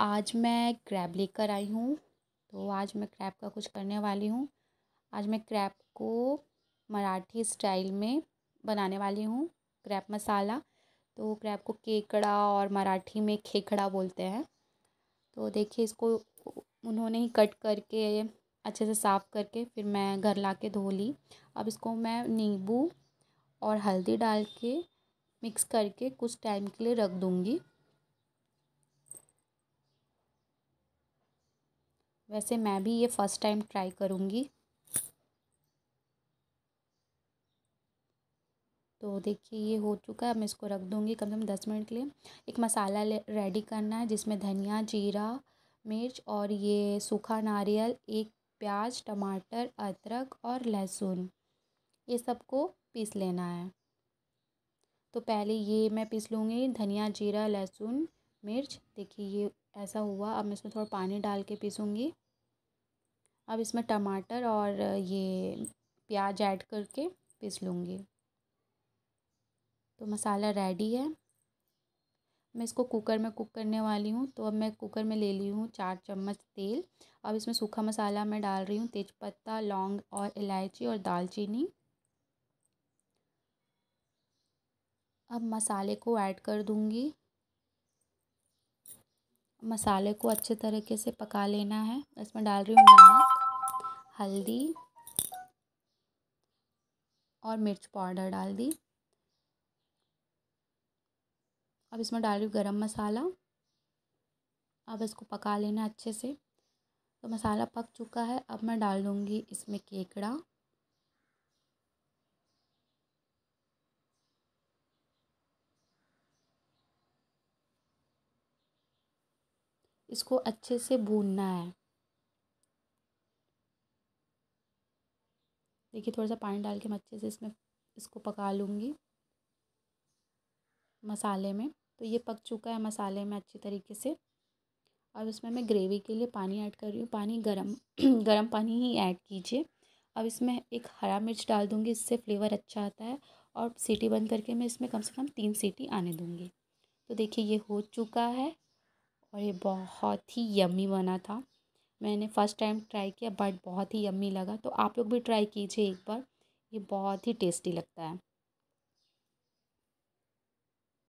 आज मैं क्रैब लेकर आई हूँ तो आज मैं क्रैब का कुछ करने वाली हूँ आज मैं क्रैब को मराठी स्टाइल में बनाने वाली हूँ क्रैब मसाला तो क्रैब को केकड़ा और मराठी में खेखड़ा बोलते हैं तो देखिए इसको उन्होंने ही कट करके अच्छे से साफ़ करके फिर मैं घर ला के धो ली अब इसको मैं नींबू और हल्दी डाल के मिक्स करके कुछ टाइम के लिए रख दूँगी वैसे मैं भी ये फ़र्स्ट टाइम ट्राई करूँगी तो देखिए ये हो चुका है मैं इसको रख दूँगी कम से कम दस मिनट के लिए एक मसाला रेडी करना है जिसमें धनिया जीरा मिर्च और ये सूखा नारियल एक प्याज टमाटर अदरक और लहसुन ये सबको पीस लेना है तो पहले ये मैं पीस लूँगी धनिया जीरा लहसुन मिर्च देखिए ये ऐसा हुआ अब मैं इसमें थोड़ा पानी डाल के पीसूँगी अब इसमें टमाटर और ये प्याज ऐड करके पीस लूँगी तो मसाला रेडी है मैं इसको कुकर में कुक करने वाली हूँ तो अब मैं कुकर में ले ली हूँ चार चम्मच तेल अब इसमें सूखा मसाला मैं डाल रही हूँ तेज़पत्ता लौंग और इलायची और दालचीनी अब मसाले को ऐड कर दूँगी मसाले को अच्छे तरीके से पका लेना है इसमें डाल रही हूँ नमक हल्दी और मिर्च पाउडर डाल दी अब इसमें डाल रही हूँ गर्म मसाला अब इसको पका लेना अच्छे से तो मसाला पक चुका है अब मैं डाल दूँगी इसमें केकड़ा इसको अच्छे से भूनना है देखिए थोड़ा सा पानी डाल के मैं अच्छे से इसमें इसको पका लूँगी मसाले में तो ये पक चुका है मसाले में अच्छी तरीके से अब इसमें मैं ग्रेवी के लिए पानी ऐड कर रही हूँ पानी गरम गरम पानी ही ऐड कीजिए अब इसमें एक हरा मिर्च डाल दूँगी इससे फ्लेवर अच्छा आता है और सीटी बंद करके मैं इसमें कम से कम तीन सीटी आने दूँगी तो देखिए ये हो चुका है और ये बहुत ही यमी बना था मैंने फ़र्स्ट टाइम ट्राई किया बट बहुत ही यम्मी लगा तो आप लोग भी ट्राई कीजिए एक बार ये बहुत ही टेस्टी लगता है